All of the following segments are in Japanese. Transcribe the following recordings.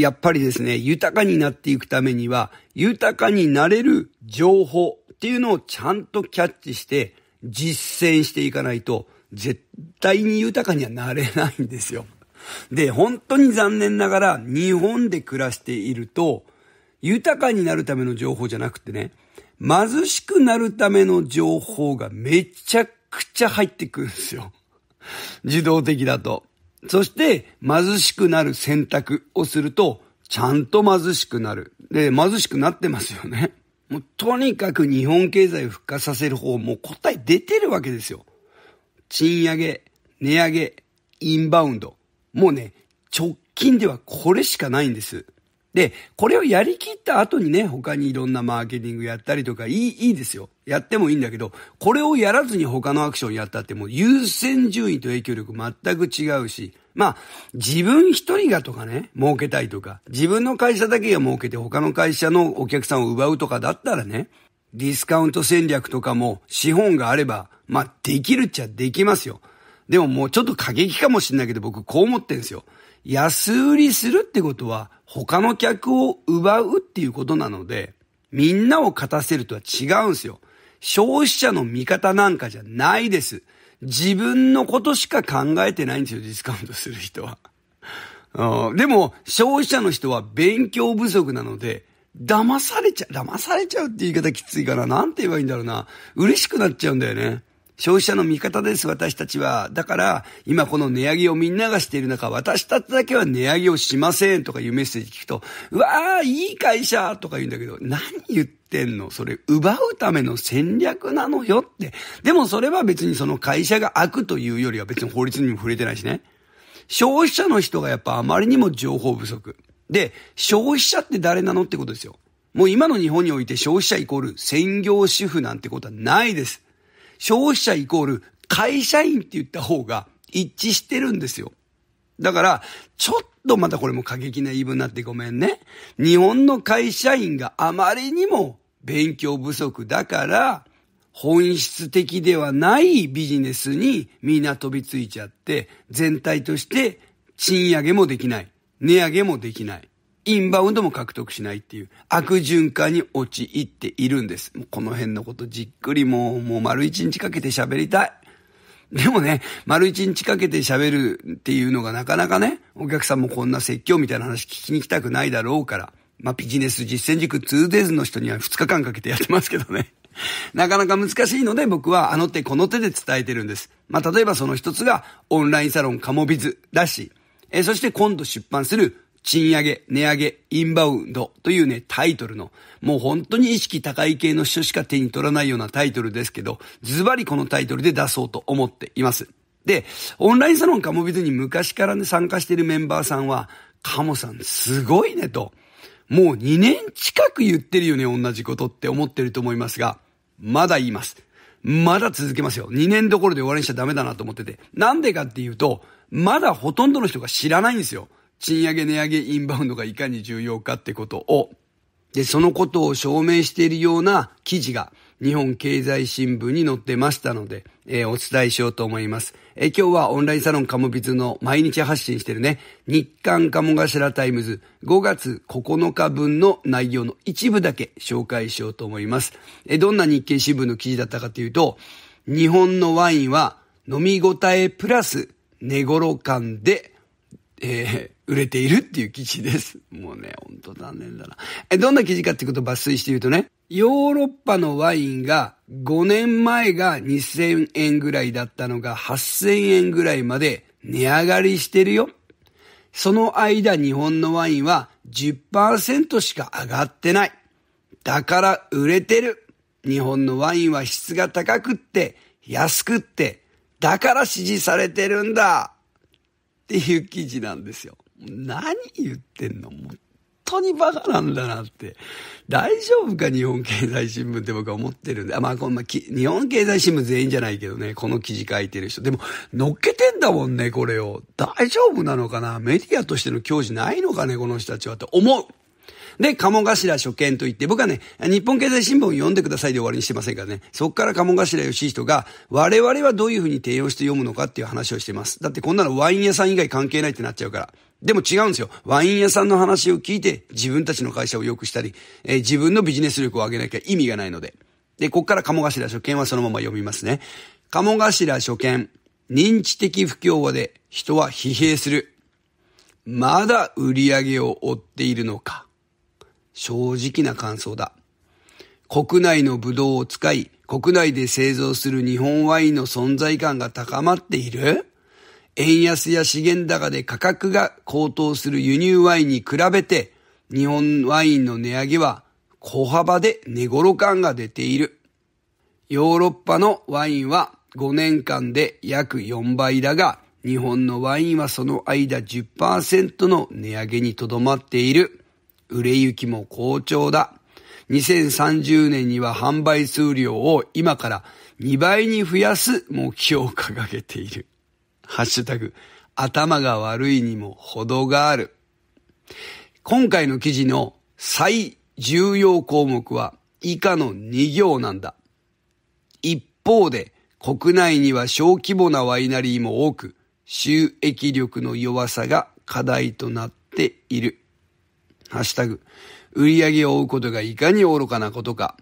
やっぱりですね、豊かになっていくためには、豊かになれる情報っていうのをちゃんとキャッチして実践していかないと、絶対に豊かにはなれないんですよ。で、本当に残念ながら日本で暮らしていると、豊かになるための情報じゃなくてね、貧しくなるための情報がめちゃくちゃ入ってくるんですよ。自動的だと。そして貧しくなる選択をすると、ちゃんと貧しくなる。で、貧しくなってますよね。もうとにかく日本経済を復活させる方、もう答え出てるわけですよ。賃上げ、値上げ、インバウンド。もうね、直近ではこれしかないんです。で、これをやりきった後にね、他にいろんなマーケティングやったりとか、いい、いいですよ。やってもいいんだけど、これをやらずに他のアクションやったってもう優先順位と影響力全く違うし、まあ、自分一人がとかね、儲けたいとか、自分の会社だけが儲けて他の会社のお客さんを奪うとかだったらね、ディスカウント戦略とかも資本があれば、まあ、できるっちゃできますよ。でももうちょっと過激かもしんないけど僕こう思ってんですよ。安売りするってことは、他の客を奪うっていうことなので、みんなを勝たせるとは違うんですよ。消費者の味方なんかじゃないです。自分のことしか考えてないんですよ、ディスカウントする人は。でも、消費者の人は勉強不足なので、騙されちゃう、騙されちゃうって言い方きついから、なんて言えばいいんだろうな。嬉しくなっちゃうんだよね。消費者の味方です、私たちは。だから、今この値上げをみんながしている中、私たちだけは値上げをしませんとかいうメッセージ聞くと、うわー、いい会社とか言うんだけど、何言ってんのそれ、奪うための戦略なのよって。でもそれは別にその会社が悪というよりは別に法律にも触れてないしね。消費者の人がやっぱあまりにも情報不足。で、消費者って誰なのってことですよ。もう今の日本において消費者イコール専業主婦なんてことはないです。消費者イコール会社員って言った方が一致してるんですよ。だから、ちょっとまたこれも過激な言い分になってごめんね。日本の会社員があまりにも勉強不足だから、本質的ではないビジネスにみんな飛びついちゃって、全体として賃上げもできない。値上げもできない。インバウンドも獲得しないっていう悪循環に陥っているんです。この辺のことじっくりもう、もう丸一日かけて喋りたい。でもね、丸一日かけて喋るっていうのがなかなかね、お客さんもこんな説教みたいな話聞きに来たくないだろうから、まあ、ビジネス実践塾 2days の人には2日間かけてやってますけどね。なかなか難しいので僕はあの手この手で伝えてるんです。まあ、例えばその一つがオンラインサロンカモビズだし、えー、そして今度出版する賃上げ、値上げ、インバウンドというね、タイトルの、もう本当に意識高い系の人しか手に取らないようなタイトルですけど、ズバリこのタイトルで出そうと思っています。で、オンラインサロンカモビズに昔からね、参加しているメンバーさんは、カモさんすごいねと、もう2年近く言ってるよね、同じことって思ってると思いますが、まだ言います。まだ続けますよ。2年どころで終わりにしちゃダメだなと思ってて。なんでかっていうと、まだほとんどの人が知らないんですよ。賃上げ値上げインバウンドがいかに重要かってことを、で、そのことを証明しているような記事が日本経済新聞に載ってましたので、えー、お伝えしようと思います。えー、今日はオンラインサロンカモビズの毎日発信してるね、日刊カモガシラタイムズ5月9日分の内容の一部だけ紹介しようと思います。えー、どんな日経新聞の記事だったかというと、日本のワインは飲み応えプラス寝頃感でえー、売れているっていう記事です。もうね、ほんと残念だな。え、どんな記事かっていうことを抜粋して言うとね、ヨーロッパのワインが5年前が2000円ぐらいだったのが8000円ぐらいまで値上がりしてるよ。その間日本のワインは10%しか上がってない。だから売れてる。日本のワインは質が高くって安くって、だから支持されてるんだ。っていう記事なんですよ。何言ってんの本当にバカなんだなって。大丈夫か日本経済新聞って僕は思ってるんで。まあ、こんな、日本経済新聞全員じゃないけどね、この記事書いてる人。でも、乗っけてんだもんね、これを。大丈夫なのかなメディアとしての矜持ないのかね、この人たちはって思う。で、鴨頭所見と言って、僕はね、日本経済新聞を読んでくださいで終わりにしてませんからね、そこから鴨頭義人が、我々はどういうふうに提案して読むのかっていう話をしてます。だってこんなのワイン屋さん以外関係ないってなっちゃうから。でも違うんですよ。ワイン屋さんの話を聞いて、自分たちの会社を良くしたり、えー、自分のビジネス力を上げなきゃ意味がないので。で、こっから鴨頭所見はそのまま読みますね。鴨頭所見。認知的不協和で人は疲弊する。まだ売り上げを追っているのか。正直な感想だ。国内のブドウを使い、国内で製造する日本ワインの存在感が高まっている円安や資源高で価格が高騰する輸入ワインに比べて、日本ワインの値上げは小幅で値頃感が出ている。ヨーロッパのワインは5年間で約4倍だが、日本のワインはその間10%の値上げにとどまっている。売れ行きも好調だ。2030年には販売数量を今から2倍に増やす目標を掲げている。ハッシュタグ、頭が悪いにも程がある。今回の記事の最重要項目は以下の2行なんだ。一方で国内には小規模なワイナリーも多く収益力の弱さが課題となっている。ハッシュタグ、売り上げを追うことがいかに愚かなことか、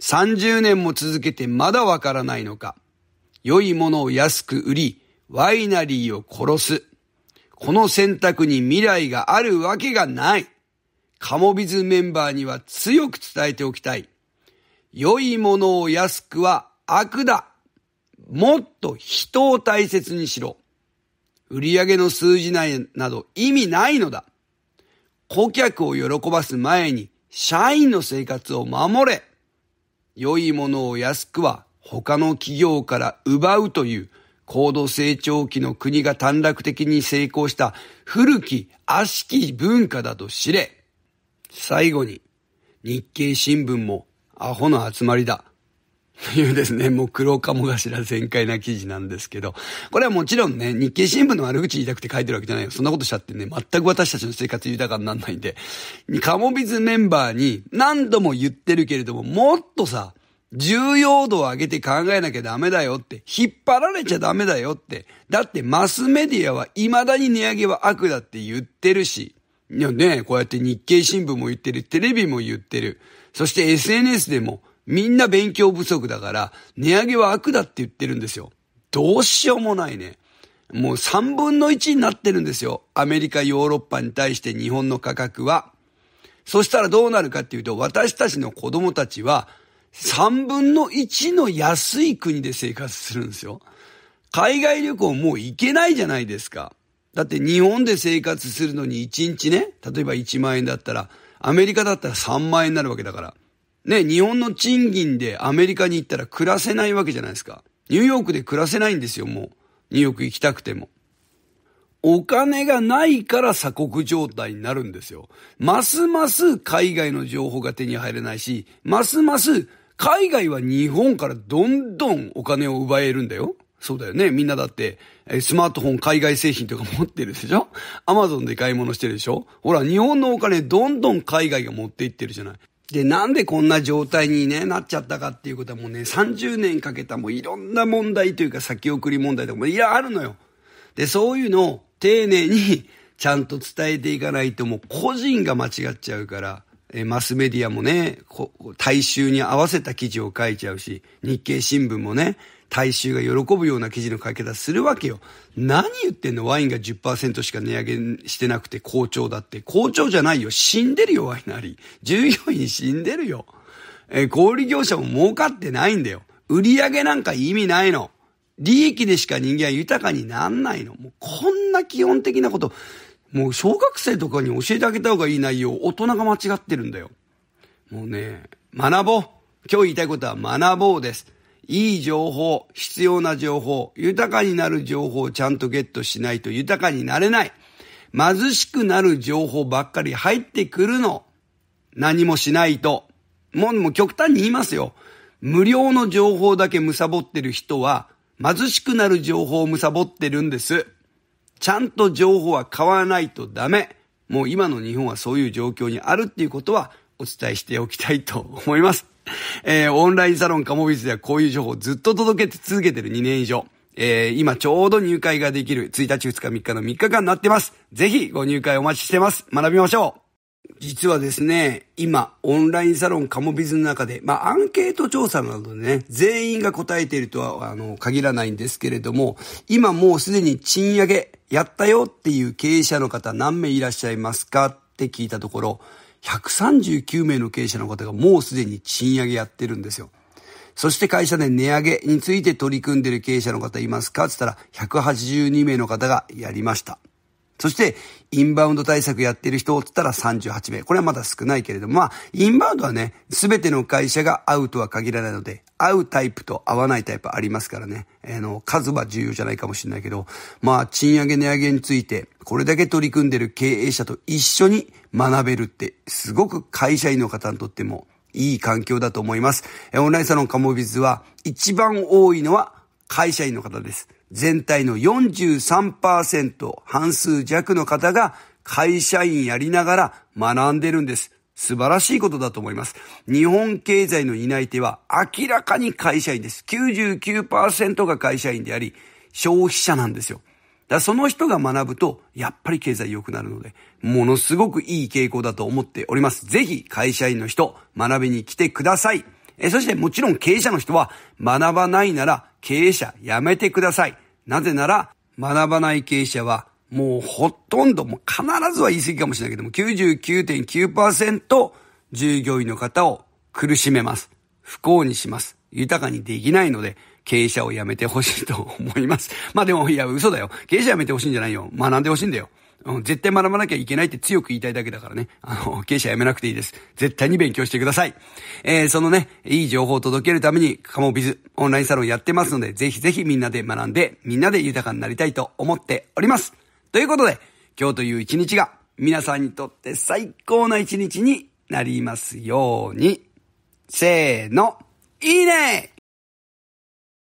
30年も続けてまだわからないのか、良いものを安く売り、ワイナリーを殺す。この選択に未来があるわけがない。カモビズメンバーには強く伝えておきたい。良いものを安くは悪だ。もっと人を大切にしろ。売上の数字など意味ないのだ。顧客を喜ばす前に社員の生活を守れ良いものを安くは他の企業から奪うという高度成長期の国が短絡的に成功した古き悪しき文化だと知れ。最後に、日経新聞もアホの集まりだ。というですね、もう黒かも全開な記事なんですけど、これはもちろんね、日経新聞の悪口言いたくて書いてるわけじゃないよ。そんなことしちゃってね、全く私たちの生活豊かになんないんで、カモビズメンバーに何度も言ってるけれども、もっとさ、重要度を上げて考えなきゃダメだよって、引っ張られちゃダメだよって、だってマスメディアは未だに値上げは悪だって言ってるし、いやね、こうやって日経新聞も言ってる、テレビも言ってる、そして SNS でも、みんな勉強不足だから、値上げは悪だって言ってるんですよ。どうしようもないね。もう3分の1になってるんですよ。アメリカ、ヨーロッパに対して日本の価格は。そしたらどうなるかっていうと、私たちの子供たちは、3分の1の安い国で生活するんですよ。海外旅行もう行けないじゃないですか。だって日本で生活するのに1日ね、例えば1万円だったら、アメリカだったら3万円になるわけだから。ね、日本の賃金でアメリカに行ったら暮らせないわけじゃないですか。ニューヨークで暮らせないんですよ、もう。ニューヨーク行きたくても。お金がないから鎖国状態になるんですよ。ますます海外の情報が手に入れないし、ますます海外は日本からどんどんお金を奪えるんだよ。そうだよね。みんなだって、スマートフォン海外製品とか持ってるでしょアマゾンで買い物してるでしょほら、日本のお金どんどん海外が持っていってるじゃない。で、なんでこんな状態に、ね、なっちゃったかっていうことはもうね、30年かけたもういろんな問題というか先送り問題とかもいや、あるのよ。で、そういうのを丁寧にちゃんと伝えていかないともう個人が間違っちゃうから、えマスメディアもね、大衆に合わせた記事を書いちゃうし、日経新聞もね、大衆が喜ぶような記事の書き方するわけよ。何言ってんのワインが10%しか値上げしてなくて好調だって。好調じゃないよ。死んでるよ、ワイナリー。従業員死んでるよ。えー、小売業者も儲かってないんだよ。売り上げなんか意味ないの。利益でしか人間は豊かになんないの。もうこんな基本的なこと、もう小学生とかに教えてあげた方がいい内容、大人が間違ってるんだよ。もうね、学ぼう。今日言いたいことは学ぼうです。いい情報、必要な情報、豊かになる情報をちゃんとゲットしないと豊かになれない。貧しくなる情報ばっかり入ってくるの。何もしないと。もう、もう極端に言いますよ。無料の情報だけ貪ってる人は、貧しくなる情報を貪ってるんです。ちゃんと情報は買わないとダメ。もう今の日本はそういう状況にあるっていうことはお伝えしておきたいと思います。えー、オンラインサロンカモビスではこういう情報をずっと届け続けてる2年以上。えー、今ちょうど入会ができる1日2日3日の3日間になってます。ぜひご入会お待ちしてます。学びましょう。実はですね、今、オンラインサロンカモビズの中で、まあ、アンケート調査などでね、全員が答えているとは、あの、限らないんですけれども、今もうすでに賃上げ、やったよっていう経営者の方何名いらっしゃいますかって聞いたところ、139名の経営者の方がもうすでに賃上げやってるんですよ。そして会社で値上げについて取り組んでる経営者の方いますかって言ったら、182名の方がやりました。そして、インバウンド対策やってる人って言ったら38名。これはまだ少ないけれども、まあ、インバウンドはね、すべての会社が合うとは限らないので、合うタイプと合わないタイプありますからね。あ、えー、の、数は重要じゃないかもしれないけど、まあ、賃上げ値上げについて、これだけ取り組んでる経営者と一緒に学べるって、すごく会社員の方にとってもいい環境だと思います。オンラインサロンカモビズは、一番多いのは会社員の方です。全体の43%、半数弱の方が会社員やりながら学んでるんです。素晴らしいことだと思います。日本経済の担い手は明らかに会社員です。99%が会社員であり、消費者なんですよ。だその人が学ぶと、やっぱり経済良くなるので、ものすごくいい傾向だと思っております。ぜひ、会社員の人、学びに来てください。えそして、もちろん経営者の人は、学ばないなら、経営者やめてください。なぜなら、学ばない経営者は、もうほとんど、もう必ずは言い過ぎかもしれないけども、99.9%従業員の方を苦しめます。不幸にします。豊かにできないので、経営者を辞めてほしいと思います。まあでも、いや、嘘だよ。経営者辞めてほしいんじゃないよ。学んでほしいんだよ。絶対学ばなきゃいけないって強く言いたいだけだからね。あの、経営者やめなくていいです。絶対に勉強してください。えー、そのね、いい情報を届けるために、カモビズ、オンラインサロンやってますので、ぜひぜひみんなで学んで、みんなで豊かになりたいと思っております。ということで、今日という一日が、皆さんにとって最高な一日になりますように。せーの、いいね